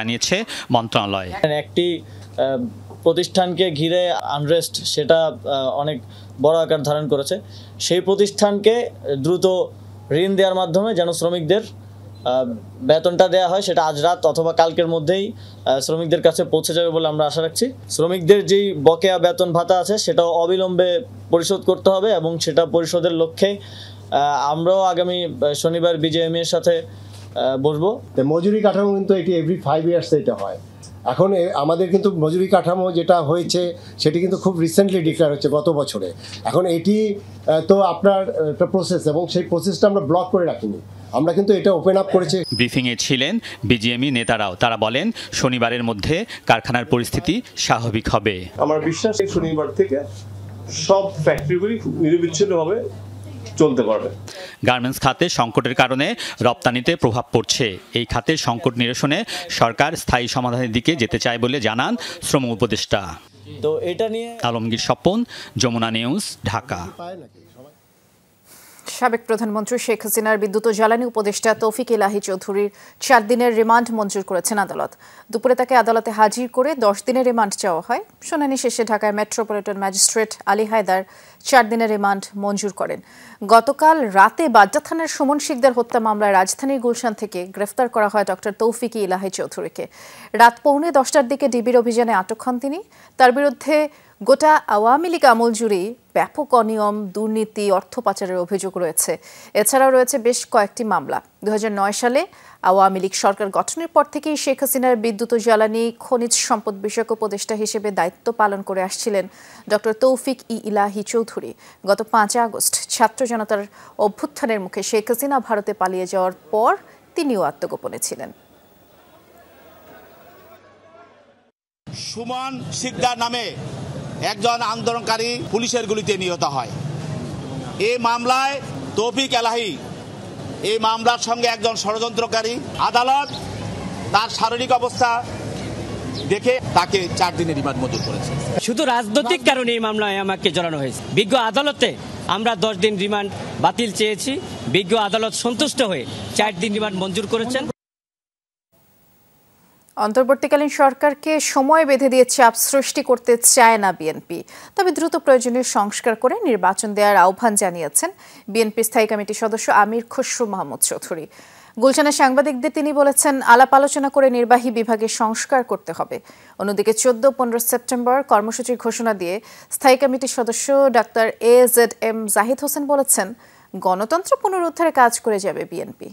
জানিয়েছে মন্ত্রণালয় একটি প্রতিষ্ঠানকে ঘিরে আনরেস্ট সেটা অনেক বড় আকার ধারণ করেছে সেই প্রতিষ্ঠানকে দ্রুত ঋণ দেওয়ার মাধ্যমে যেন শ্রমিকদের বেতনটা দেওয়া হয় সেটা আজ রাত অথবা কালকের মধ্যেই শ্রমিকদের কাছে পৌঁছে যাবে বলে আমরা আশা রাখছি শ্রমিকদের যেই বকেয়া বেতন ভাতা আছে সেটাও অবিলম্বে পরিশোধ করতে হবে এবং সেটা পরিশোধের লক্ষ্যে আমরাও আগামী শনিবার বিজেএমএর সাথে বসবো মজুরি কাঠামো কিন্তু এটি এভরি ফাইভ ইয়ার্সে এটা হয় এখন আমাদের কিন্তু মজুরি কাঠামো যেটা হয়েছে সেটি কিন্তু খুব রিসেন্টলি ডিক্লেয়ার হচ্ছে গত বছরে এখন এটি তো আপনার একটা প্রসেস এবং সেই প্রসেসটা আমরা ব্লক করে রাখিনি আমরা কিন্তু এটা ওপেন আপ করেছি ব্রিফিংয়ে ছিলেন বিজিএমই নেতারাও তারা বলেন শনিবারের মধ্যে কারখানার পরিস্থিতি স্বাভাবিক হবে আমার বিশ্বাস শনিবার থেকে সব ফ্যাক্টরিগুলি নিরবিচ্ছিন্নভাবে চলতে পারবে গার্মেন্টস খাতে সংকটের কারণে রপ্তানিতে প্রভাব পড়ছে এই খাতে সংকট নিরসনে সরকার স্থায়ী সমাধানের দিকে যেতে চায় বলে জানান শ্রম উপদেষ্টা তো এটা নিয়ে আলমগীর স্বপন যমুনা নিউজ ঢাকা সাবেক প্রধানমন্ত্রী শেখ হাসিনার বিদ্যুৎ ও জ্বালানি উপদেষ্টা তৌফিক ইলাহি চৌধুরীর চার দিনের রিমান্ড মঞ্জুর করেছেন আদালত দুপুরে তাকে আদালতে হাজির করে দশ দিনের রিমান্ড চাওয়া হয় শুনানি শেষে ঢাকায় মেট্রোপলিটন ম্যাজিস্ট্রেট আলী হায়দার চার দিনের রিমান্ড মঞ্জুর করেন গতকাল রাতে বাড্ডা থানার সুমন শিকদার হত্যা মামলায় রাজধানীর গুলশান থেকে গ্রেফতার করা হয় ডক্টর তৌফিক ইলাহি চৌধুরীকে রাত পৌনে দশটার দিকে ডিবির অভিযানে আটক হন তিনি তার বিরুদ্ধে গোটা আওয়ামী লীগ আমল জুড়ে ব্যাপক অনিয়ম দুর্নীতি অর্থ পাচারের অভিযোগ রয়েছে এছাড়াও রয়েছে বেশ কয়েকটি মামলা দু সালে আওয়ামী লীগ সরকার গঠনের পর থেকেই শেখ হাসিনার বিদ্যুৎ ও জ্বালানি খনিজ সম্পদ বিষয়ক উপদেষ্টা হিসেবে দায়িত্ব পালন করে আসছিলেন ডক্টর তৌফিক ই ইলাহি চৌধুরী গত পাঁচ আগস্ট ছাত্র জনতার অভ্যুত্থানের মুখে শেখ হাসিনা ভারতে পালিয়ে যাওয়ার পর তিনিও আত্মগোপনে ছিলেন সুমান শিকদার নামে একজন আন্দোলনকারী পুলিশের গুলিতে নিহত হয় এই মামলায় তৌফিক এলাহি এই মামলার সঙ্গে একজন ষড়যন্ত্রকারী আদালত তার শারীরিক অবস্থা দেখে তাকে চার দিনের রিমান্ড মঞ্জুর করেছে শুধু রাজনৈতিক কারণে এই মামলায় আমাকে জড়ানো হয়েছে বিজ্ঞ আদালতে আমরা দশ দিন রিমান্ড বাতিল চেয়েছি বিজ্ঞ আদালত সন্তুষ্ট হয়ে চার দিন রিমান্ড মঞ্জুর করেছেন অন্তর্বর্তীকালীন সরকারকে সময় বেঁধে দিয়ে চাপ সৃষ্টি করতে চায় না বিএনপি তবে দ্রুত প্রয়োজনীয় সংস্কার করে নির্বাচন দেওয়ার আহ্বান জানিয়েছেন বিএনপি স্থায়ী কমিটির সদস্য আমির খসরু মাহমুদ চৌধুরী গুলশানের সাংবাদিকদের তিনি বলেছেন আলাপ আলোচনা করে নির্বাহী বিভাগে সংস্কার করতে হবে অন্যদিকে চোদ্দ পনেরো সেপ্টেম্বর কর্মসূচির ঘোষণা দিয়ে স্থায়ী কমিটির সদস্য ডাক্তার A Z M Zahid Hossain বলেছেন গণতন্ত্র পুনরুদ্ধারে কাজ করে যাবে বিএনপি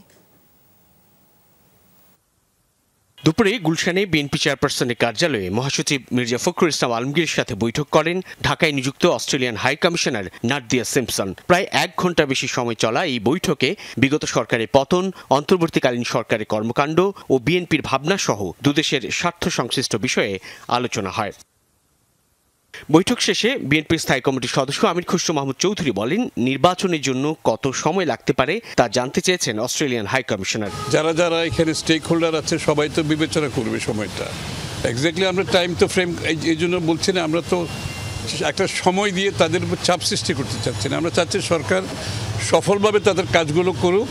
দুপুরে গুলশানে বিএনপি চেয়ারপারসনের কার্যালয়ে মহাসচিব মির্জা ফখরুল ইসলাম আলমগীরের সাথে বৈঠক করেন ঢাকায় নিযুক্ত Australian high commissioner Nardia Simpson প্রায় এক ঘন্টা বেশি সময় চলা এই বৈঠকে বিগত সরকারের পতন অন্তর্বর্তীকালীন সরকারের কর্মকাণ্ড ও বিএনপির ভাবনা সহ দুদেশের স্বার্থ সংশ্লিষ্ট বিষয়ে আলোচনা হয় বৈঠক শেষে বিএনপির স্থায়ী কমিটির সদস্য আমির খুশরু মাহমুদ চৌধুরী বলেন নির্বাচনের জন্য কত সময় লাগতে পারে তা জানতে চেয়েছেন অস্ট্রেলিয়ান হাই কমিশনার যারা যারা এখানে স্টেক হোল্ডার আছে সবাই তো বিবেচনা করবে সময়টা এক্স্যাক্টলি আমরা টাইম তো ফ্রেম এই জন্য বলছি না আমরা তো একটা সময় দিয়ে তাদের উপর চাপ সৃষ্টি করতে চাচ্ছি না আমরা চাচ্ছি সরকার সফলভাবে তাদের কাজগুলো করুক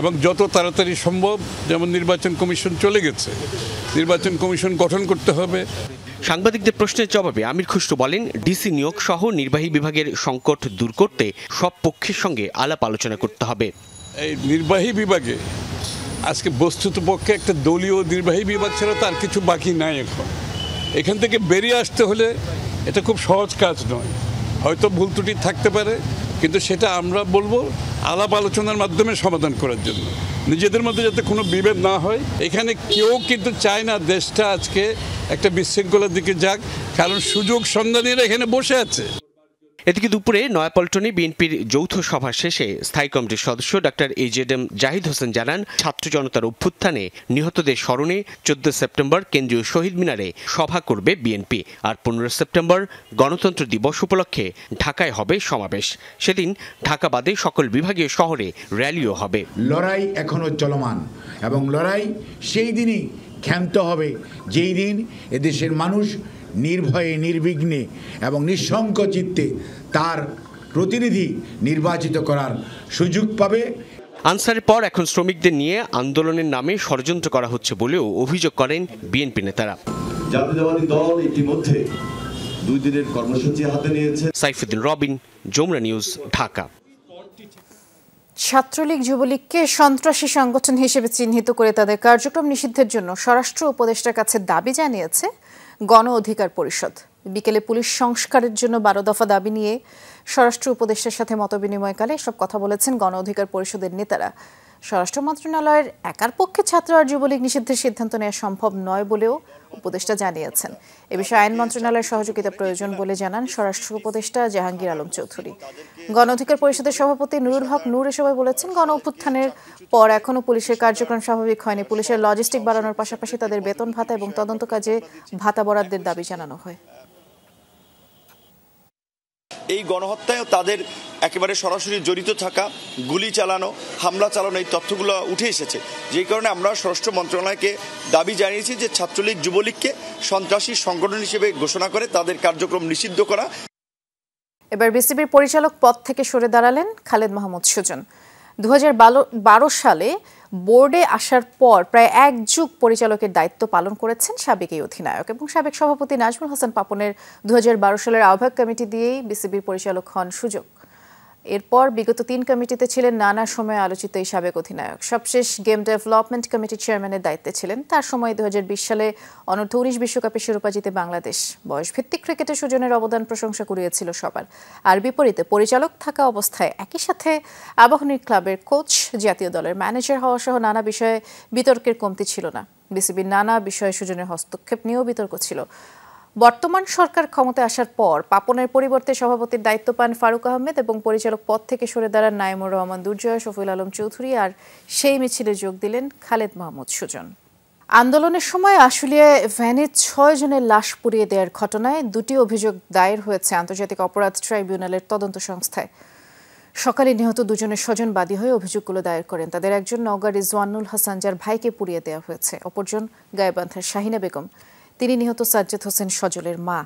এবং যত তাড়াতাড়ি সম্ভব যেমন নির্বাচন কমিশন চলে গেছে নির্বাচন কমিশন গঠন করতে হবে সাংবাদিকদের প্রশ্নের জবাবে আমির খুশরু বলেন ডিসি নিয়োগ সহ নির্বাহী বিভাগের সংকট দূর করতে সব পক্ষের সঙ্গে আলাপ আলোচনা করতে হবে এই নির্বাহী বিভাগে আজকে বস্তুত পক্ষে একটা দলীয় নির্বাহী বিভাগ ছাড়া তার কিছু বাকি নাই এখন এখান থেকে বেরিয়ে আসতে হলে এটা খুব সহজ কাজ নয় হয়তো ভুল ত্রুটি থাকতে পারে কিন্তু সেটা আমরা বলবো আলাপ আলোচনার মাধ্যমে সমাধান করার জন্য নিজেদের মধ্যে যাতে কোনো বিভেদ না হয় এখানে কেউ কিন্তু চায় না দেশটা আজকে একটা বিশৃঙ্খলার দিকে যাক কারণ সুযোগ সন্ধানীরা এখানে বসে আছে এদিকে দুপুরে নয়াপল্টনে বিএনপির যৌথ সভা শেষে স্থায়ী কমিটির সদস্য ডাক্তার এজেড এম জাহিদ হোসেন জানান ছাত্র জনতার অভ্যুত্থানে নিহতদের স্মরণে চোদ্দ সেপ্টেম্বর কেন্দ্রীয় শহীদ মিনারে সভা করবে বিএনপি আর পনেরো সেপ্টেম্বর গণতন্ত্র দিবস উপলক্ষে ঢাকায় হবে সমাবেশ সেদিন ঢাকা বাদে সকল বিভাগীয় শহরে র্যালিও হবে লড়াই এখনো চলমান এবং লড়াই সেই দিনই ক্ষান্ত হবে যেই দিন এদেশের মানুষ নির্ভয়ে নির্বিঘ্নে এবং নিঃসংক চিত্তে তার প্রতিনিধি নির্বাচিত করার সুযোগ পাবে আনসারের পর এখন শ্রমিকদের নিয়ে আন্দোলনের নামে ষড়যন্ত্র করা হচ্ছে বলেও অভিযোগ করেন বিএনপি নেতারা দল ইতিমধ্যে দুই দিনের কর্মসূচি হাতে নিয়েছে সাইফুদ্দিন রবিন যমুনা নিউজ ঢাকা ছাত্রলীগ যুবলীগকে সন্ত্রাসী সংগঠন হিসেবে চিহ্নিত করে তাদের কার্যক্রম নিষিদ্ধের জন্য স্বরাষ্ট্র উপদেষ্টার কাছে দাবি জানিয়েছে গণ অধিকার পরিষদ বিকেলে পুলিশ সংস্কারের জন্য বারো দফা দাবি নিয়ে স্বরাষ্ট্র উপদেষ্টার সাথে মতবিনিময়কালে সব কথা বলেছেন গণ অধিকার পরিষদের নেতারা স্বরাষ্ট্র মন্ত্রণালয়ের একার পক্ষে ছাত্র আর যুবলীগ নিষিদ্ধের সিদ্ধান্ত নেওয়া সম্ভব নয় বলেও উপদেষ্টা জানিয়েছেন এ বিষয়ে আইন মন্ত্রণালয়ের সহযোগিতা প্রয়োজন বলে জানান স্বরাষ্ট্র উপদেষ্টা জাহাঙ্গীর আলম চৌধুরী গণ অধিকার পরিষদের সভাপতি নুরুল হক নূর এসবাই বলেছেন গণ অভ্যুত্থানের পর এখনও পুলিশের কার্যক্রম স্বাভাবিক হয়নি পুলিশের লজিস্টিক বাড়ানোর পাশাপাশি তাদের বেতন ভাতা এবং তদন্ত কাজে ভাতা বরাদ্দের দাবি জানানো হয় এই গণহত্যায় তাদের একেবারে সরাসরি জড়িত থাকা গুলি চালানো হামলা চালানো এই তথ্যগুলো উঠে এসেছে যেই কারণে আমরা স্বরাষ্ট্র মন্ত্রণালয়কে দাবি জানিয়েছি যে ছাত্রলীগ যুবলীগকে সন্ত্রাসী সংগঠন হিসেবে ঘোষণা করে তাদের কার্যক্রম নিষিদ্ধ করা এবার বিসিবির পরিচালক পদ থেকে সরে দাঁড়ালেন খালেদ মাহমুদ সুজন দু সালে বোর্ডে আসার পর প্রায় এক যুগ পরিচালকের দায়িত্ব পালন করেছেন সাবেক এই অধিনায়ক এবং সাবেক সভাপতি নাজমুল হাসান পাপনের দু সালের আহ্বায়ক কমিটি দিয়েই বিসিবির পরিচালক হন সুযোগ এরপর বিগত তিন কমিটিতে ছিলেন নানা সময়ে আলোচিত এই সাবেক অধিনায়ক সবশেষ গেম ডেভেলপমেন্ট কমিটির চেয়ারম্যানের দায়িত্বে ছিলেন তার সময় দু সালে অনূর্ধ্ব উনিশ বিশ্বকাপে শিরোপা জিতে বাংলাদেশ ভিত্তিক ক্রিকেটে সুজনের অবদান প্রশংসা কুড়িয়েছিল সবার আর বিপরীতে পরিচালক থাকা অবস্থায় একই সাথে আবাহনী ক্লাবের কোচ জাতীয় দলের ম্যানেজার হওয়া সহ নানা বিষয়ে বিতর্কের কমতি ছিল না বিসিবির নানা বিষয়ে সুজনের হস্তক্ষেপ নিয়েও বিতর্ক ছিল বর্তমান সরকার ক্ষমতায় আসার পর পাপনের পরিবর্তে সভাপতির দায়িত্ব পান ফারুক আহমেদ এবং পরিচালক পদ থেকে সরে দাঁড়ান নাইমুর রহমান দুর্জয় শফিল আলম চৌধুরী আর সেই মিছিলে যোগ দিলেন খালেদ মাহমুদ সুজন আন্দোলনের সময় আশুলিয়ায় ভ্যানে ছয় জনের লাশ পুড়িয়ে দেওয়ার ঘটনায় দুটি অভিযোগ দায়ের হয়েছে আন্তর্জাতিক অপরাধ ট্রাইব্যুনালের তদন্ত সংস্থায় সকালে নিহত দুজনের স্বজন বাদী হয়ে অভিযোগগুলো দায়ের করেন তাদের একজন নওগাঁ রিজওয়ানুল হাসান যার ভাইকে পুড়িয়ে দেওয়া হয়েছে অপরজন গায়েবান্ধার শাহিনা বেগম তিনি নিহত সাজ্জেদ হোসেন সজলের মা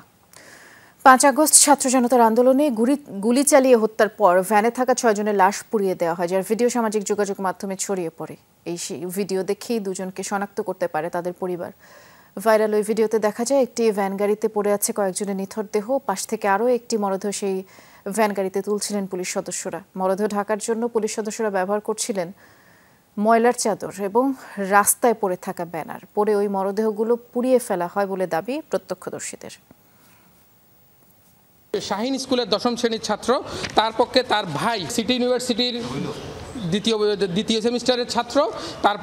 পাঁচ আগস্ট ছাত্র জনতার আন্দোলনে গুলি গুলি চালিয়ে হত্যার পর ভ্যানে থাকা ছয়জনের লাশ পুড়িয়ে দেওয়া হয় যার ভিডিও সামাজিক যোগাযোগ মাধ্যমে ছড়িয়ে পড়ে এই ভিডিও দেখেই দুজনকে শনাক্ত করতে পারে তাদের পরিবার ভাইরাল ওই ভিডিওতে দেখা যায় একটি ভ্যান গাড়িতে পড়ে আছে কয়েকজনের নিথর দেহ পাশ থেকে আরও একটি মরদেহ সেই ভ্যান গাড়িতে তুলছিলেন পুলিশ সদস্যরা মরদেহ ঢাকার জন্য পুলিশ সদস্যরা ব্যবহার করছিলেন ময়লার চাদর এবং রাস্তায় পড়ে থাকা ব্যানার পরে ওই মরদেহগুলো পুড়িয়ে ফেলা হয় বলে দাবি প্রত্যক্ষদর্শীদের শাহিন স্কুলের দশম শ্রেণীর ছাত্র তার পক্ষে তার ভাই সিটি ইউনিভার্সিটির দ্বিতীয় দ্বিতীয় সেমিস্টারের ছাত্র তার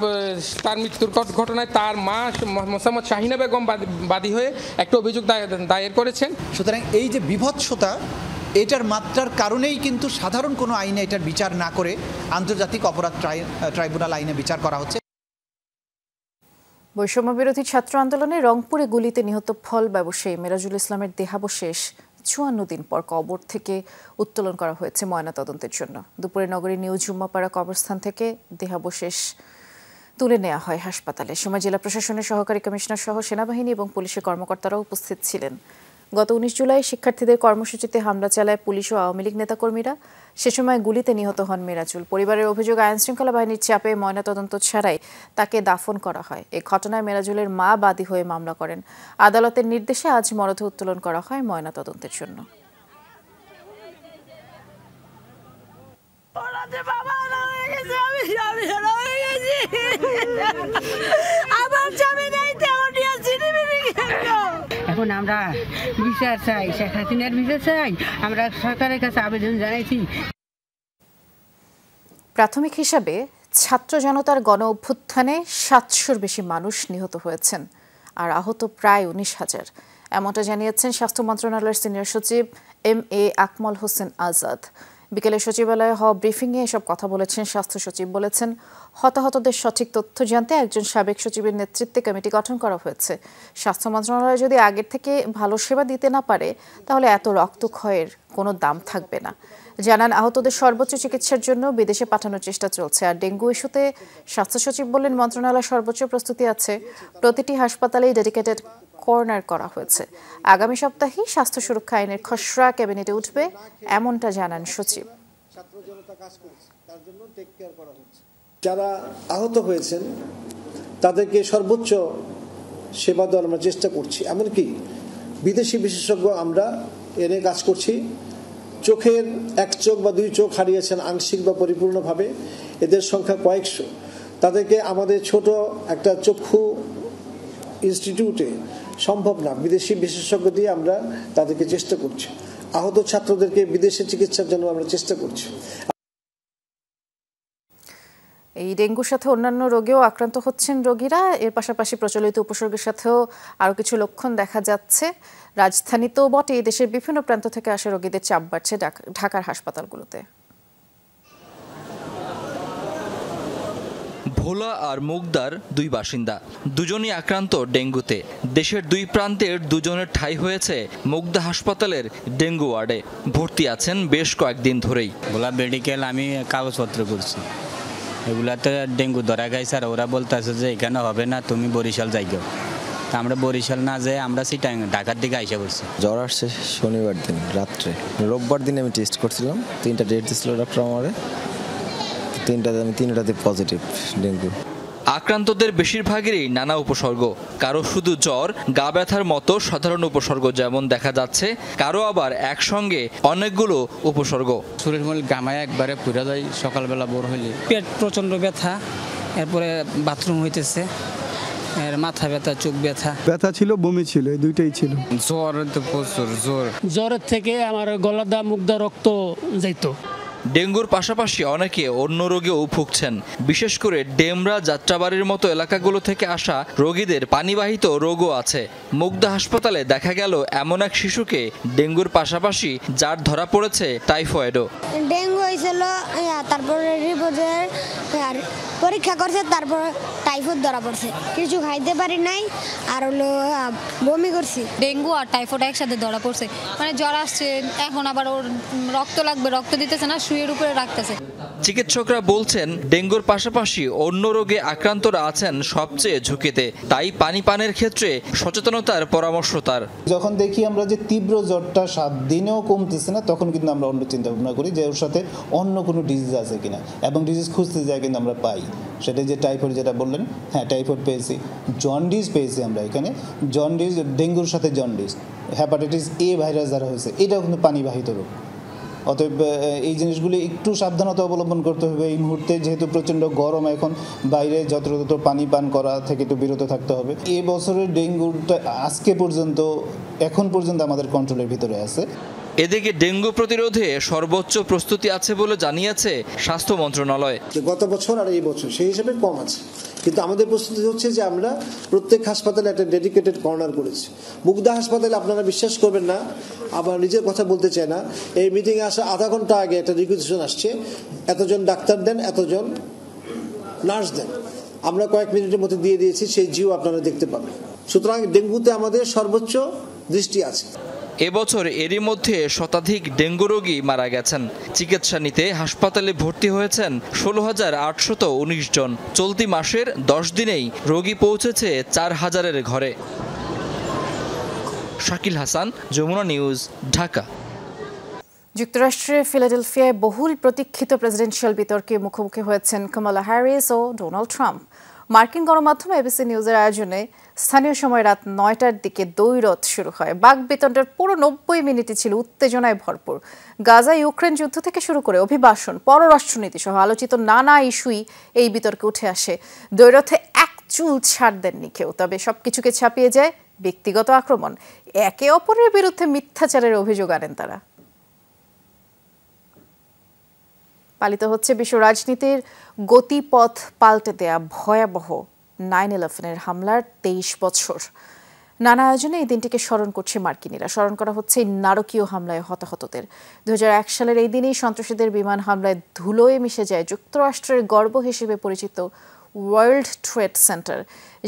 তার মৃত্যুর ঘটনায় তার মা মোসাম্মদ শাহিনা বেগম বাদী হয়ে একটা অভিযোগ দায়ের করেছেন সুতরাং এই যে বিভৎসতা এটার মাত্রার কারণেই কিন্তু সাধারণ কোনো আইনে এটার বিচার না করে আন্তর্জাতিক অপরাধ ট্রাইব্যুনাল আইনে বিচার করা হচ্ছে বৈষম্য বিরোধী ছাত্র আন্দোলনে রংপুরে গুলিতে নিহত ফল ব্যবসায়ী মেরাজুল ইসলামের দেহাবশেষ চুয়ান্ন দিন পর কবর থেকে উত্তোলন করা হয়েছে ময়নাতদন্তের জন্য দুপুরে নগরীর নিউ জুম্মাপাড়া কবরস্থান থেকে দেহাবশেষ তুলে নেওয়া হয় হাসপাতালে সময় জেলা প্রশাসনের সহকারী কমিশনার সহ সেনাবাহিনী এবং পুলিশের কর্মকর্তারাও উপস্থিত ছিলেন গত উনিশ জুলাই শিক্ষার্থীদের কর্মসূচিতে হামলা চালায় পুলিশ ও আওয়ামী লীগ নেতাকর্মীরা সে সময় গুলিতে নিহত হন মেরাজুল পরিবারের অভিযোগ আইন শৃঙ্খলা বাহিনীর চাপে ময়নাতদন্ত ছাড়াই তাকে দাফন করা হয় এ ঘটনায় মেরাজুলের মা বাদী হয়ে মামলা করেন আদালতের নির্দেশে আজ মরদেহ উত্তোলন করা হয় ময়নাতদন্তের জন্য বাবা এখন আমরা বিচার চাই শেখ হাসিনার বিচার চাই আমরা সরকারের কাছে আবেদন জানাইছি প্রাথমিক হিসাবে ছাত্র জনতার গণ অভ্যুত্থানে সাতশোর বেশি মানুষ নিহত হয়েছেন আর আহত প্রায় উনিশ হাজার এমনটা জানিয়েছেন স্বাস্থ্য মন্ত্রণালয়ের সিনিয়র সচিব এম এ আকমল হোসেন আজাদ বিকেলে সচিবালয়ে হওয়া ব্রিফিংয়ে এসব কথা বলেছেন স্বাস্থ্য সচিব বলেছেন হতাহতদের সঠিক তথ্য জানতে একজন সাবেক সচিবের নেতৃত্বে কমিটি গঠন করা হয়েছে স্বাস্থ্য মন্ত্রণালয় যদি আগের থেকে ভালো সেবা দিতে না পারে তাহলে এত রক্তক্ষয়ের কোনো দাম থাকবে না জানান আহতদের সর্বোচ্চ চিকিৎসার জন্য বিদেশে পাঠানোর চেষ্টা চলছে আর ডেঙ্গু ইস্যুতে স্বাস্থ্য সচিব বললেন মন্ত্রণালয় সর্বোচ্চ প্রস্তুতি আছে প্রতিটি হাসপাতালেই ডেডিকেটেড কর্নার করা হয়েছে আগামী সপ্তাহে স্বাস্থ্য সুরক্ষা আইনের খসড়া ক্যাবিনেটে উঠবে এমনটা জানান সচিব যারা আহত হয়েছেন তাদেরকে সর্বোচ্চ সেবা দেওয়ার আমরা চেষ্টা করছি এমনকি বিদেশি বিশেষজ্ঞ আমরা এনে কাজ করছি চোখের এক চোখ বা দুই চোখ হারিয়েছেন আংশিক বা পরিপূর্ণভাবে এদের সংখ্যা কয়েকশো তাদেরকে আমাদের ছোট একটা চক্ষু ইনস্টিটিউটে সম্ভব না বিদেশি বিশেষজ্ঞ দিয়ে আমরা তাদেরকে চেষ্টা করছি আহত ছাত্রদেরকে বিদেশে চিকিৎসার জন্য আমরা চেষ্টা করছি এই ডেঙ্গুর সাথে অন্যান্য রোগেও আক্রান্ত হচ্ছেন রোগীরা এর পাশাপাশি প্রচলিত উপসর্গের সাথেও আরও কিছু লক্ষণ দেখা যাচ্ছে রাজধানীতেও বটে দেশের বিভিন্ন প্রান্ত থেকে আসা রোগীদের চাপ বাড়ছে ঢাকার হাসপাতালগুলোতে ভোলা আর মুগদার দুই বাসিন্দা দুজনই আক্রান্ত ডেঙ্গুতে দেশের দুই প্রান্তের দুজনের ঠাই হয়েছে মুগদা হাসপাতালের ডেঙ্গু ওয়ার্ডে ভর্তি আছেন বেশ কয়েকদিন ধরেই ভোলা মেডিকেল আমি কাগজপত্র করছি এগুলাতে ডেঙ্গু ধরা গেছে আর ওরা বলতেছে যে এখানে হবে না তুমি বরিশাল যাইও আমরা বরিশাল না যে আমরা সেটা ঢাকার দিকে আইসা করছি জ্বর আসছে শনিবার দিন রাত্রে রোববার দিন আমি টেস্ট করছিলাম তিনটা ডেট দিছিল ডক্টর আমারে তিনটাতে আমি তিনটাতে পজিটিভ ডেঙ্গু আক্রান্তদের বেশিরভাগেরই নানা উপসর্গ কারো শুধু জ্বর গা ব্যথার মতো সাধারণ উপসর্গ যেমন দেখা যাচ্ছে কারো আবার একসঙ্গে অনেকগুলো উপসর্গ শরীর মল গামায় একবারে পুরা যায় সকালবেলা বড় হইলে পেট প্রচণ্ড ব্যথা এরপরে বাথরুম হইতেছে এর মাথা ব্যথা চোখ ব্যথা ব্যথা ছিল বমি ছিল এই দুইটাই ছিল জ্বর তো প্রচুর জ্বর জ্বরের থেকে আমার গলাদা মুগদা রক্ত যাইতো ডেঙ্গুর পাশাপাশি অনেকে অন্য রোগেও ভুগছেন বিশেষ করে ডেমরা যাত্রাবাড়ির মতো এলাকাগুলো থেকে আসা রোগীদের পানিবাহিত রোগও আছে মুগ্ধা হাসপাতালে দেখা গেল এমন এক শিশুকে ডেঙ্গুর পাশাপাশি যার ধরা পড়েছে টাইফয়েডও ডেঙ্গু হয়েছিল তারপরে পরীক্ষা করছে তারপর টাইফয়েড ধরা পড়ছে কিছু খাইতে পারি নাই আর হলো বমি করছি ডেঙ্গু আর টাইফয়েড একসাথে ধরা পড়ছে মানে জ্বর আসছে এখন আবার ওর রক্ত লাগবে রক্ত দিতেছে না শুয়ের উপরে রাখতেছে চিকিৎসকরা বলছেন ডেঙ্গুর পাশাপাশি অন্য রোগে আক্রান্তরা আছেন সবচেয়ে ঝুঁকিতে তাই পানি পানের ক্ষেত্রে সচেতনতার পরামর্শ তার যখন দেখি আমরা যে তীব্র জ্বরটা সাত দিনেও কমতেছে না তখন কিন্তু আমরা অন্য চিন্তা ভাবনা করি যে ওর সাথে অন্য কোনো ডিজিজ আছে কিনা এবং ডিজিজ খুঁজতে যায় কিন্তু আমরা পাই সেটা যে টাইফয়েড যেটা বললেন হ্যাঁ টাইফয়েড পেয়েছি জন্ডিস পেয়েছি আমরা এখানে জন্ডিস ডেঙ্গুর সাথে জন্ডিস হ্যাপাটাইটিস এ ভাইরাস যারা হয়েছে এটাও কিন্তু পানিবাহিত রোগ অতএব এই জিনিসগুলি একটু সাবধানতা অবলম্বন করতে হবে এই মুহূর্তে যেহেতু প্রচণ্ড গরম এখন বাইরে যত্রতত্র পানি পান করা থেকে একটু বিরত থাকতে হবে এ বছরের ডেঙ্গুটা আজকে পর্যন্ত এখন পর্যন্ত আমাদের কন্ট্রোলের ভিতরে আছে এদিকে ডেঙ্গু প্রতিরোধে সর্বোচ্চ প্রস্তুতি আছে বলে জানিয়েছে স্বাস্থ্য মন্ত্রণালয় গত বছর আর এই বছর সেই হিসেবে কম আছে কিন্তু আমাদের প্রস্তুতি হচ্ছে যে আমরা প্রত্যেক হাসপাতালে একটা ডেডিকেটেড কর্নার করেছি মুগদা হাসপাতালে আপনারা বিশ্বাস করবেন না আবার নিজের কথা বলতে চাই না এই মিটিংয়ে আসা আধা ঘন্টা আগে একটা রিকুইজিশন আসছে এতজন ডাক্তার দেন এতজন নার্স দেন আমরা কয়েক মিনিটের মধ্যে দিয়ে দিয়েছি সেই জিও আপনারা দেখতে পাবেন সুতরাং ডেঙ্গুতে আমাদের সর্বোচ্চ দৃষ্টি আছে এবছর এরই মধ্যে শতাধিক ডেঙ্গু রোগী মারা গেছেন চিকিৎসা নিতে হাসপাতালে ভর্তি হয়েছেন ষোলো হাজার আটশত উনিশ জন চলতি মাসের দশ দিনেই রোগী পৌঁছেছে চার হাজারের ঘরে শাকিল হাসান যমুনা নিউজ ঢাকা যুক্তরাষ্ট্রের ফিলাডেলফিয়ায় বহুল প্রতীক্ষিত প্রেসিডেন্সিয়াল বিতর্কে মুখোমুখি হয়েছেন কমলা হ্যারিস ও ডোনাল্ড ট্রাম্প মার্কিন গণমাধ্যম এবিসি নিউজের আয়োজনে স্থানীয় সময় রাত নয়টার দিকে দৈরথ শুরু হয় বাঘ বিতণ্ডের পুরো নব্বই মিনিটই ছিল উত্তেজনায় ভরপুর গাজা ইউক্রেন যুদ্ধ থেকে শুরু করে অভিবাসন পররাষ্ট্রনীতি সহ আলোচিত নানা ইস্যুই এই বিতর্কে উঠে আসে দৈরথে এক চুল ছাড় দেননি কেউ তবে সবকিছুকে ছাপিয়ে যায় ব্যক্তিগত আক্রমণ একে অপরের বিরুদ্ধে মিথ্যাচারের অভিযোগ আনেন তারা পালিত হচ্ছে বিশ্ব রাজনীতির গতিপথ পাল্টে দেয়া ভয়াবহ নাইন ইলেভেনের হামলার তেইশ বছর নানা আয়োজনে এই দিনটিকে স্মরণ করছে মার্কিনিরা স্মরণ করা হচ্ছে নারকীয় হামলায় হতাহতদের দু সালের এই দিনেই সন্ত্রাসীদের বিমান হামলায় ধুলোয় মিশে যায় যুক্তরাষ্ট্রের গর্ব হিসেবে পরিচিত ওয়ার্ল্ড ট্রেড সেন্টার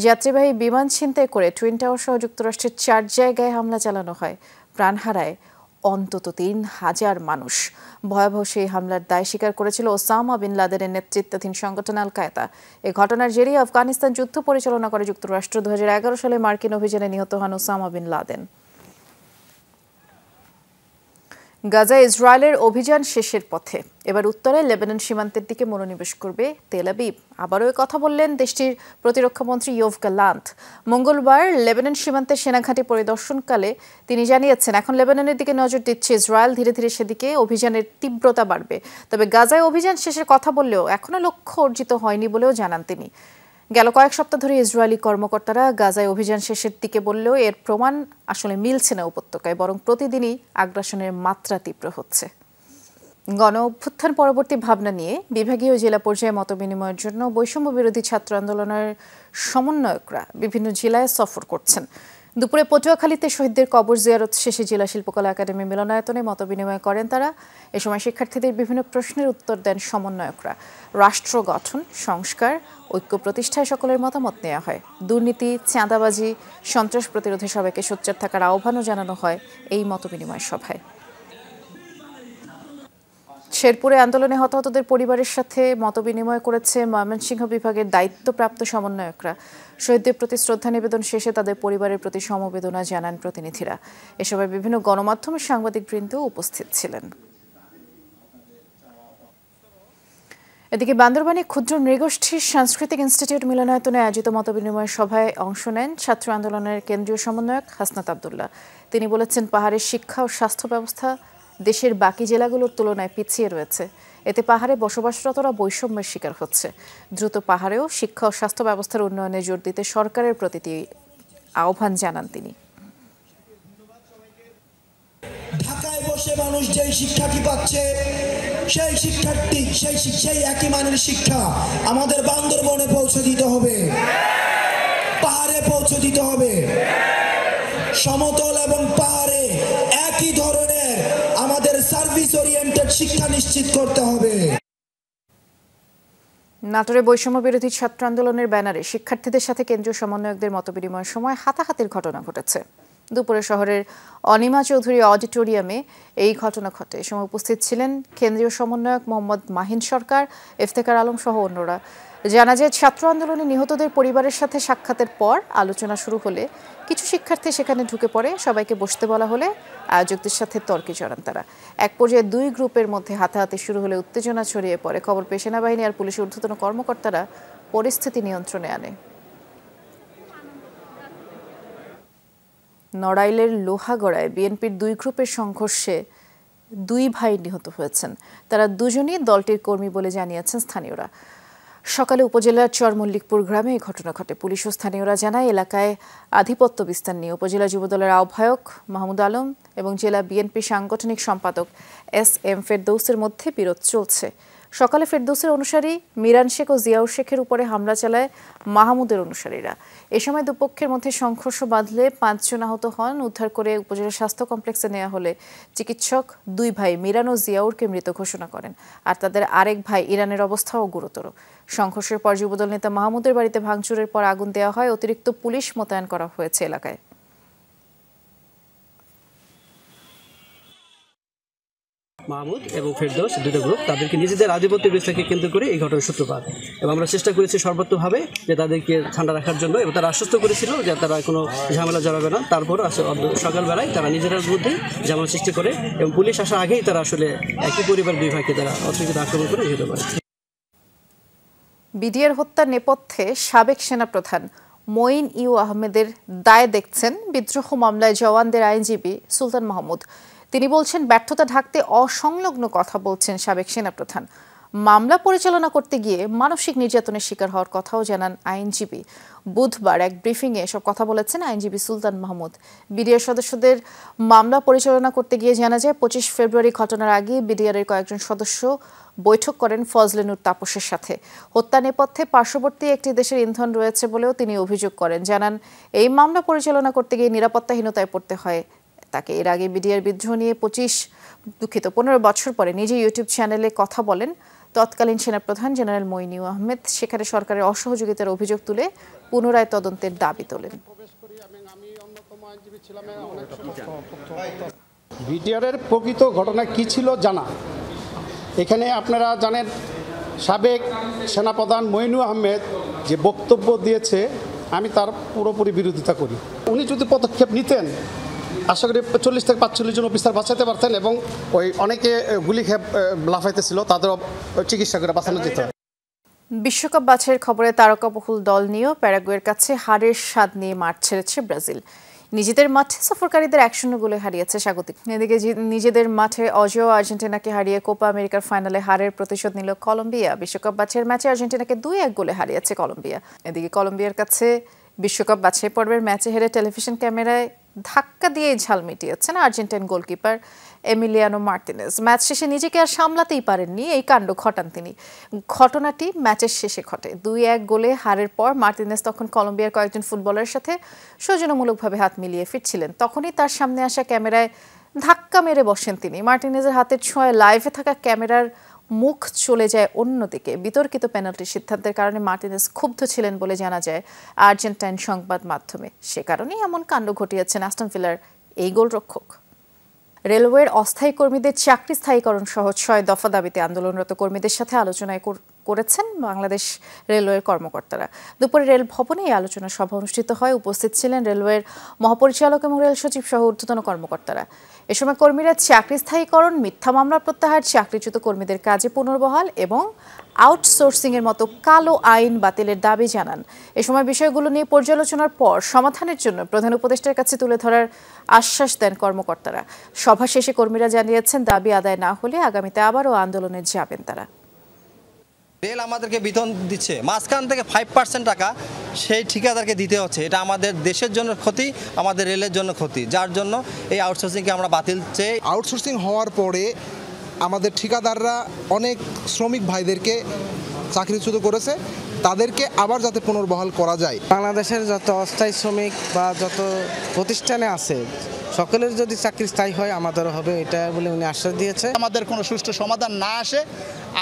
যাত্রীবাহী বিমান ছিনতাই করে টুইন টাওয়ার সহ যুক্তরাষ্ট্রের চার জায়গায় হামলা চালানো হয় প্রাণ হারায় অন্তত তিন হাজার মানুষ ভয়াবহ সেই হামলার দায় স্বীকার করেছিল ওসামা বিন লাদেনের নেতৃত্বাধীন সংগঠন আল কায়দা এ ঘটনার জেরে আফগানিস্তান যুদ্ধ পরিচালনা করে যুক্তরাষ্ট্র দু সালে মার্কিন অভিযানে নিহত হন ওসামা বিন লাদেন গাজা ইসরায়েলের অভিযান শেষের পথে এবার উত্তরে লেবানন সীমান্তের দিকে মনোনিবেশ করবে তেল আবারও কথা বললেন দেশটির প্রতিরক্ষামন্ত্রী ইয়োভ গালান্ত মঙ্গলবার লেবানন সীমান্তের সেনাঘাঁটি পরিদর্শনকালে তিনি জানিয়েছেন এখন লেবাননের দিকে নজর দিচ্ছে ইসরায়েল ধীরে ধীরে সেদিকে অভিযানের তীব্রতা বাড়বে তবে গাজায় অভিযান শেষের কথা বললেও এখনও লক্ষ্য অর্জিত হয়নি বলেও জানান তিনি গেল কয়েক সপ্তাহ ধরে ইসরায়েলি কর্মকর্তারা গাজায় অভিযান শেষের দিকে বললেও এর প্রমাণ আসলে মিলছে না উপত্যকায় বরং প্রতিদিনই আগ্রাসনের মাত্রা তীব্র হচ্ছে গণ অভ্যুত্থান পরবর্তী ভাবনা নিয়ে বিভাগীয় জেলা পর্যায়ে মতবিনিময়ের জন্য বৈষম্য বিরোধী ছাত্র আন্দোলনের সমন্বয়করা বিভিন্ন জেলায় সফর করছেন দুপুরে পটুয়াখালীতে শহীদদের কবর জিয়ারত শেষে জেলা শিল্পকলা একাডেমি মিলনায়তনে মতবিনিময় করেন তারা এ সময় শিক্ষার্থীদের বিভিন্ন প্রশ্নের উত্তর দেন সমন্বয়করা রাষ্ট্র গঠন সংস্কার ঐক্য প্রতিষ্ঠায় সকলের মতামত নেওয়া হয় দুর্নীতি চাঁদাবাজি সন্ত্রাস প্রতিরোধে সবাইকে সোচ্চার থাকার আহ্বানও জানানো হয় এই মতবিনিময় সভায় শেরপুরে আন্দোলনে হতাহতদের পরিবারের সাথে মত বিনিময় করেছে ময়মনসিংহ বিভাগের দায়িত্বপ্রাপ্ত সমন্বয়করা শহীদদের প্রতি শ্রদ্ধা নিবেদন শেষে তাদের পরিবারের প্রতি সমবেদনা জানান প্রতিনিধিরা এ সময় বিভিন্ন গণমাধ্যমের সাংবাদিকবৃন্দ উপস্থিত ছিলেন এদিকে বান্দরবানে ক্ষুদ্র নৃগোষ্ঠীর সাংস্কৃতিক ইনস্টিটিউট মিলনায়তনে আয়োজিত মত বিনিময় সভায় অংশ নেন ছাত্র আন্দোলনের কেন্দ্রীয় সমন্বয়ক হাসনাত আবদুল্লাহ তিনি বলেছেন পাহাড়ের শিক্ষা ও স্বাস্থ্য ব্যবস্থা দেশের বাকি জেলাগুলোর তুলনায় পিছিয়ে রয়েছে এতে পাহাড়ে বসবাসরতরা বৈষম্যের শিকার হচ্ছে দ্রুত পাহাড়েও শিক্ষা ও স্বাস্থ্য ব্যবস্থার উন্নয়নে জোর দিতে সরকারের প্রতি আহ্বান জানান তিনি ঢাকায় বসে মানুষ যেই শিক্ষাটি পাচ্ছে সেই শিক্ষার্থী সেই সেই একই মানের শিক্ষা আমাদের বান্দরবনে পৌঁছে দিতে হবে পাহাড়ে পৌঁছে দিতে হবে সমতল এবং পিস ওরিয়েন্টেড শিক্ষা নিশ্চিত করতে হবে নাটোরে বৈষম্য বিরোধী ছাত্র আন্দোলনের ব্যানারে শিক্ষার্থীদের সাথে কেন্দ্রীয় সমন্বয়কদের মতবিনিময়ের সময় হাতাহাতির ঘটনা ঘটেছে দুপুরে শহরের অনিমা চৌধুরী অডিটোরিয়ামে এই ঘটনা ঘটে সময় উপস্থিত ছিলেন কেন্দ্রীয় সমন্বয়ক মোহাম্মদ মাহিন সরকার ইফতেকার আলম সহ অন্যরা জানা যায় ছাত্র আন্দোলনে নিহতদের পরিবারের সাথে সাক্ষাতের পর আলোচনা শুরু হলে কিছু শিক্ষার্থী সেখানে ঢুকে পড়ে সবাইকে বসতে বলা হলে আয়োজকদের সাথে তর্কে চড়ান তারা এক পর্যায়ে দুই গ্রুপের মধ্যে হাতাহাতি শুরু হলে উত্তেজনা ছড়িয়ে পড়ে খবর পেয়ে সেনাবাহিনী আর পুলিশের ঊর্ধ্বতন কর্মকর্তারা পরিস্থিতি নিয়ন্ত্রণে আনে নড়াইলের লোহাগড়ায় বিএনপির দুই গ্রুপের সংঘর্ষে দুই ভাই নিহত হয়েছেন তারা দুজনই দলটির কর্মী বলে জানিয়েছেন স্থানীয়রা সকালে উপজেলার চরমল্লিকপুর গ্রামে এই ঘটনা ঘটে পুলিশ ও স্থানীয়রা জানায় এলাকায় আধিপত্য বিস্তার নিয়ে উপজেলা যুবদলের আহ্বায়ক মাহমুদ আলম এবং জেলা বিএনপি সাংগঠনিক সম্পাদক এস এম ফেরদৌসের মধ্যে বিরোধ চলছে সকালে ফেরদৌসের অনুসারী মিরান শেখ ও জিয়াউ শেখের উপরে হামলা চালায় মাহমুদের অনুসারীরা এ সময় দুপক্ষের মধ্যে সংঘর্ষ বাঁধলে পাঁচজন আহত হন উদ্ধার করে উপজেলা স্বাস্থ্য কমপ্লেক্সে নেওয়া হলে চিকিৎসক দুই ভাই মিরান ও জিয়াউরকে মৃত ঘোষণা করেন আর তাদের আরেক ভাই ইরানের অবস্থাও গুরুতর সংঘর্ষের পর যুবদল নেতা মাহমুদের বাড়িতে ভাঙচুরের পর আগুন দেওয়া হয় অতিরিক্ত পুলিশ মোতায়েন করা হয়েছে এলাকায় মাহমুদ এবং ফেরদোস দুটো গ্রুপ তাদেরকে নিজেদের আধিপত্য বিস্তারকে কেন্দ্র করে এই ঘটনার সূত্রপাত এবং আমরা চেষ্টা করেছি সর্বত্রভাবে যে তাদেরকে ঠান্ডা রাখার জন্য এবং তারা আশ্বস্ত করেছিল যে তারা কোনো ঝামেলা জড়াবে না তারপর সকালবেলায় তারা নিজেদের মধ্যেই ঝামেলা সৃষ্টি করে এবং পুলিশ আসার আগেই তারা আসলে একই পরিবার বিভাগকে তারা অতিরিক্ত আক্রমণ করে নিহত করে বিডিআর হত্যার নেপথ্যে সাবেক সেনাপ্রধান মঈন ইউ আহমেদের দায় দেখছেন বিদ্রোহ মামলায় জওয়ানদের আইনজীবী সুলতান মাহমুদ তিনি বলছেন ব্যর্থতা ঢাকতে অসংলগ্ন কথা বলছেন সাবেক সেনাপ্রধান মামলা পরিচালনা করতে গিয়ে মানসিক নির্যাতনের শিকার হওয়ার কথাও জানান আইনজীবী বুধবার এক ব্রিফিংয়ে এসব কথা বলেছেন আইনজীবী সুলতান মাহমুদ বিডিআর সদস্যদের মামলা পরিচালনা করতে গিয়ে জানা যায় পঁচিশ ফেব্রুয়ারি ঘটনার আগে বিডিআরের কয়েকজন সদস্য বৈঠক করেন ফজলেনুর তাপসের সাথে হত্যা নেপথ্যে পার্শ্ববর্তী একটি দেশের ইন্ধন রয়েছে বলেও তিনি অভিযোগ করেন জানান এই মামলা পরিচালনা করতে গিয়ে নিরাপত্তাহীনতায় পড়তে হয় তাকে এর আগে বিডিআর বিদ্রোহ নিয়ে পঁচিশ দুঃখিত পনেরো বছর পরে নিজে ইউটিউব চ্যানেলে কথা বলেন তৎকালীন সেনাপ্রধান জেনারেল মইনিউ আহমেদ সেখানে সরকারের অসহযোগিতার অভিযোগ তুলে পুনরায় তদন্তের দাবি তোলেন বিটিআরের প্রকৃত ঘটনা কি ছিল জানা এখানে আপনারা জানেন সাবেক সেনাপ্রধান মইনু আহমেদ যে বক্তব্য দিয়েছে আমি তার পুরোপুরি বিরোধিতা করি উনি যদি পদক্ষেপ নিতেন আশা করি চল্লিশ থেকে পাঁচচল্লিশ জন অফিসার বাঁচাতে পারতেন এবং ওই অনেকে গুলি খেয়ে লাফাইতেছিল তাদের চিকিৎসা করে বাঁচানো যেত বিশ্বকাপ বাছাইয়ের খবরে বহুল দল নিয়েও প্যারাগুয়ের কাছে হারের স্বাদ নিয়ে মাঠ ছেড়েছে ব্রাজিল নিজেদের মাঠে সফরকারীদের এক শূন্য গোলে হারিয়েছে স্বাগতিক এদিকে নিজেদের মাঠে অজয় আর্জেন্টিনাকে হারিয়ে কোপা আমেরিকার ফাইনালে হারের প্রতিশোধ নিল কলম্বিয়া বিশ্বকাপ বাছাইয়ের ম্যাচে আর্জেন্টিনাকে দুই এক গোলে হারিয়েছে কলম্বিয়া এদিকে কলম্বিয়ার কাছে বিশ্বকাপ বাছাই পর্বের ম্যাচে হেরে টেলিভিশন ক্যামেরায় ধাক্কা দিয়ে ঝাল মিটিয়েছেন Argentine goalkeeper Emiliano Martinez match শেষে নিজেকে আর সামলাতেই পারেননি এই কাণ্ড ঘটান তিনি ঘটনাটি ম্যাচের শেষে ঘটে দুই এক গোলে হারের পর মার্টিনেস তখন কলম্বিয়ার কয়েকজন ফুটবলারের সাথে সৌজন্যমূলকভাবে হাত মিলিয়ে ফিরছিলেন তখনই তার সামনে আসা ক্যামেরায় ধাক্কা মেরে বসেন তিনি মার্টিনেজের হাতের ছোঁয়ায় লাইভে থাকা ক্যামেরার মুখ চলে যায় অন্যদিকে বিতর্কিত পেনাল্টি সিদ্ধান্তের কারণে মার্টিনেস ক্ষুব্ধ ছিলেন বলে জানা যায় আর্জেন্টাইন সংবাদ মাধ্যমে সে কারণেই এমন কাণ্ড ঘটিয়েছেন আস্টন ফিলার এই গোলরক্ষক রেলওয়ের অস্থায়ী কর্মীদের চাকরি স্থায়ীকরণ সহ ছয় দফা দাবিতে আন্দোলনরত কর্মীদের সাথে আলোচনায় করেছেন বাংলাদেশ রেলওয়ের কর্মকর্তারা দুপুরে রেল ভবনে এই আলোচনা সভা অনুষ্ঠিত হয় উপস্থিত ছিলেন রেলওয়ের মহাপরিচালক এবং রেল সচিব সহ ঊর্ধ্বতন কর্মকর্তারা এ সময় কর্মীরা চাকরি স্থায়ীকরণ মিথ্যা মামলা প্রত্যাহার চাকরিচ্যুত কর্মীদের কাজে পুনর্বহাল এবং আউটসোর্সিংয়ের মতো কালো আইন বাতিলের দাবি জানান এ সময় বিষয়গুলো নিয়ে পর্যালোচনার পর সমাধানের জন্য প্রধান উপদেষ্টার কাছে তুলে ধরার আশ্বাস দেন কর্মকর্তারা সভা শেষে কর্মীরা জানিয়েছেন দাবি আদায় না হলে আগামীতে আবারও আন্দোলনে যাবেন তারা রেল আমাদেরকে বেতন দিচ্ছে মাঝখান থেকে ফাইভ পার্সেন্ট টাকা সেই ঠিকাদারকে দিতে হচ্ছে এটা আমাদের দেশের জন্য ক্ষতি আমাদের রেলের জন্য ক্ষতি যার জন্য এই আউটসোর্সিংকে আমরা বাতিল চেয়ে আউটসোর্সিং হওয়ার পরে আমাদের ঠিকাদাররা অনেক শ্রমিক ভাইদেরকে চাকরিচ্যুত করেছে তাদেরকে আবার যাতে পুনর্বহাল করা যায় বাংলাদেশের যত অস্থায়ী শ্রমিক বা যত প্রতিষ্ঠানে আছে সকলের যদি চাকরি স্থায়ী হয় আমাদেরও হবে এটা বলে উনি আশ্বাস দিয়েছে আমাদের কোনো সুষ্ঠু সমাধান না আসে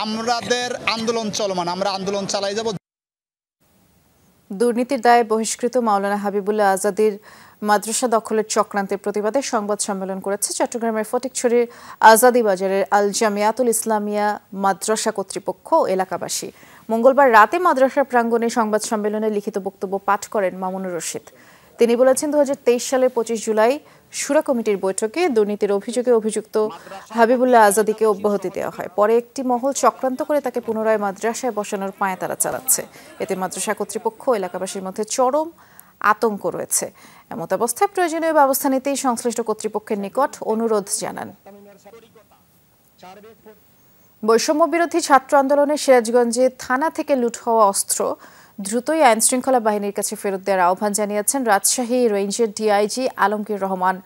আমাদের আন্দোলন চলমান আমরা আন্দোলন চালাই যাব দুর্নীতির দায়ে বহিষ্কৃত মাওলানা হাবিবুল্লাহ আজাদির মাদ্রাসা দখলের চক্রান্তের প্রতিবাদে সংবাদ সম্মেলন করেছে চট্টগ্রামের ফটিকছড়ির আজাদি বাজারের আল জামিয়াতুল ইসলামিয়া মাদ্রাসা কর্তৃপক্ষ এলাকাবাসী মঙ্গলবার রাতে মাদ্রাসা প্রাঙ্গণে সংবাদ সম্মেলনে লিখিত বক্তব্য পাঠ করেন মামুনুর রশিদ তিনি বলেছেন দু সালের পঁচিশ জুলাই সুরা কমিটির বৈঠকে দুর্নীতির অভিযোগে অভিযুক্ত হাবিবুল্লাহ আজাদিকে অব্যাহতি দেওয়া হয় পরে একটি মহল চক্রান্ত করে তাকে পুনরায় মাদ্রাসায় বসানোর পায়ে তারা চালাচ্ছে এতে মাদ্রাসা কর্তৃপক্ষ এলাকাবাসীর মধ্যে চরম আতঙ্ক রয়েছে এমত অবস্থায় প্রয়োজনীয় ব্যবস্থা নিতেই সংশ্লিষ্ট কর্তৃপক্ষের নিকট অনুরোধ জানান বৈষম্য বিরোধী ছাত্র আন্দোলনে সিরাজগঞ্জে থানা থেকে লুট হওয়া অস্ত্র দ্রুতই আইন শৃঙ্খলা বাহিনীর কাছে ফেরত দেওয়ার আহ্বান জানিয়েছেন রাজশাহী রেঞ্জের ডিআইজি আলমগীর রহমান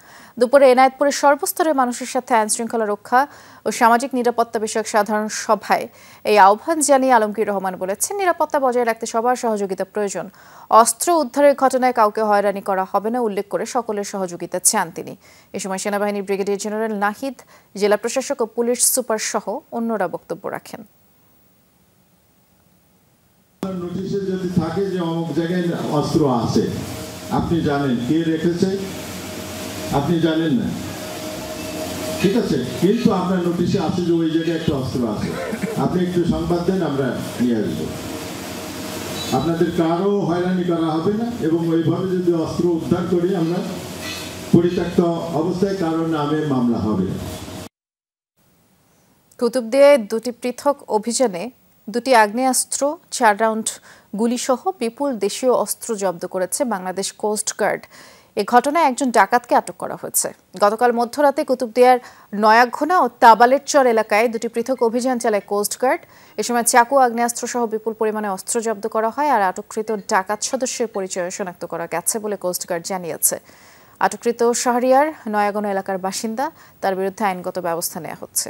দুপুরে এনায়তপুরের সর্বস্তরের মানুষের সাথে আইন শৃঙ্খলা রক্ষা ও সামাজিক নিরাপত্তা বিষয়ক সাধারণ সভায় এই আহ্বান জানিয়ে আলমগীর রহমান বলেছেন নিরাপত্তা বজায় রাখতে সবার সহযোগিতা প্রয়োজন অস্ত্র উদ্ধারের ঘটনায় কাউকে হয়রানি করা হবে না উল্লেখ করে সকলের সহযোগিতা চান তিনি এ সময় সেনাবাহিনীর ব্রিগেডিয়ার জেনারেল নাহিদ জেলা প্রশাসক ও পুলিশ সুপার সহ অন্যরা বক্তব্য রাখেন নোটিশে যদি থাকে যে অমুক জায়গায় অস্ত্র আছে আপনি জানেন কে রেখেছে আপনি জানেন না ঠিক আছে কিন্তু আপনার নোটিশে আছে যে ওই জায়গায় একটা অস্ত্র আছে আপনি একটু সংবাদ দেন আমরা নিয়ে আপনাদের কারো হয়রানি করা হবে না এবং ওইভাবে যদি অস্ত্র উদ্ধার করি আমরা পরিত্যক্ত অবস্থায় কারোর নামে মামলা হবে কুতুবদিয়ায় দুটি পৃথক অভিযানে দুটি আগ্নেয়াস্ত্র চার রাউন্ড গুলিসহ বিপুল দেশীয় অস্ত্র জব্দ করেছে বাংলাদেশ কোস্ট গার্ড এ ঘটনায় একজন ডাকাতকে আটক করা হয়েছে গতকাল মধ্যরাতে কুতুবদিয়ার নয়াঘোনা ও তাবালের চর এলাকায় দুটি পৃথক অভিযান চালায় কোস্টগার্ড এ সময় চাকু আগ্নেয়াস্ত্র সহ বিপুল পরিমাণে অস্ত্র জব্দ করা হয় আর আটককৃত ডাকাত সদস্যের পরিচয় শনাক্ত করা গেছে বলে কোস্টগার্ড জানিয়েছে আটককৃত শাহরিয়ার নয়াগোনা এলাকার বাসিন্দা তার বিরুদ্ধে আইনগত ব্যবস্থা নেওয়া হচ্ছে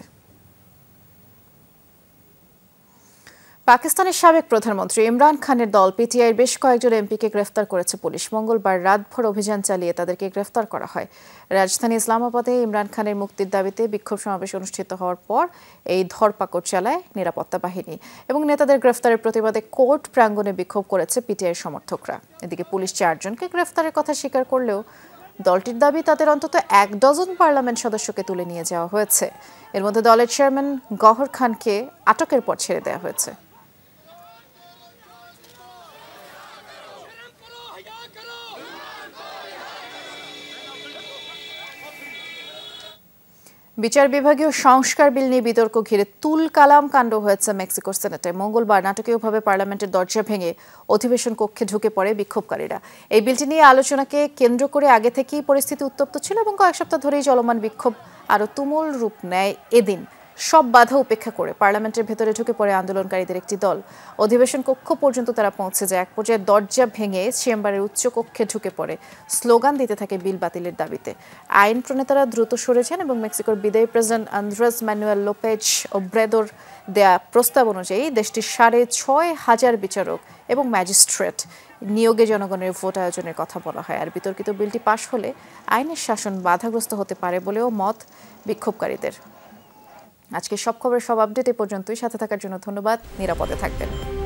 পাকিস্তানের সাবেক প্রধানমন্ত্রী ইমরান খানের দল পিটিআইয়ের বেশ কয়েকজন এমপিকে গ্রেফতার করেছে পুলিশ মঙ্গলবার রাতভর অভিযান চালিয়ে তাদেরকে গ্রেফতার করা হয় রাজধানী ইসলামাবাদে ইমরান খানের মুক্তির দাবিতে বিক্ষোভ সমাবেশ অনুষ্ঠিত হওয়ার পর এই ধরপাকড় চালায় নিরাপত্তা বাহিনী এবং নেতাদের গ্রেফতারের প্রতিবাদে কোর্ট প্রাঙ্গণে বিক্ষোভ করেছে পিটিআই সমর্থকরা এদিকে পুলিশ চারজনকে গ্রেফতারের কথা স্বীকার করলেও দলটির দাবি তাদের অন্তত এক ডজন পার্লামেন্ট সদস্যকে তুলে নিয়ে যাওয়া হয়েছে এর মধ্যে দলের চেয়ারম্যান গহর খানকে আটকের পর ছেড়ে দেওয়া হয়েছে বিচার বিভাগীয় সংস্কার বিল নিয়ে বিতর্ক ঘিরে তুল কালাম কাণ্ড হয়েছে মেক্সিকোর সেনেটে মঙ্গলবার নাটকীয়ভাবে পার্লামেন্টের দরজা ভেঙে অধিবেশন কক্ষে ঢুকে পড়ে বিক্ষোভকারীরা এই বিলটি নিয়ে আলোচনাকে কেন্দ্র করে আগে থেকেই পরিস্থিতি উত্তপ্ত ছিল এবং কয়েক সপ্তাহ ধরেই চলমান বিক্ষোভ আরও তুমুল রূপ নেয় এদিন সব বাধা উপেক্ষা করে পার্লামেন্টের ভেতরে ঢুকে পড়ে আন্দোলনকারীদের একটি দল অধিবেশন কক্ষ পর্যন্ত তারা পৌঁছে যায় এক পর্যায়ে দরজা ভেঙে চেম্বারের উচ্চ কক্ষে ঢুকে পড়ে স্লোগান দিতে থাকে বিল বাতিলের দাবিতে আইন প্রণেতারা দ্রুত সরেছেন এবং মেক্সিকোর বিদায়ী প্রেসিডেন্ট আন্দ্রাস ম্যানুয়েল লোপেজ ও ওব্রেদোর দেয়া প্রস্তাব অনুযায়ী দেশটির সাড়ে ছয় হাজার বিচারক এবং ম্যাজিস্ট্রেট নিয়োগে জনগণের ভোট আয়োজনের কথা বলা হয় আর বিতর্কিত বিলটি পাশ হলে আইনের শাসন বাধাগ্রস্ত হতে পারে বলেও মত বিক্ষোভকারীদের আজকে সব খবরের সব আপডেট এ পর্যন্তই সাথে থাকার জন্য ধন্যবাদ নিরাপদে থাকবেন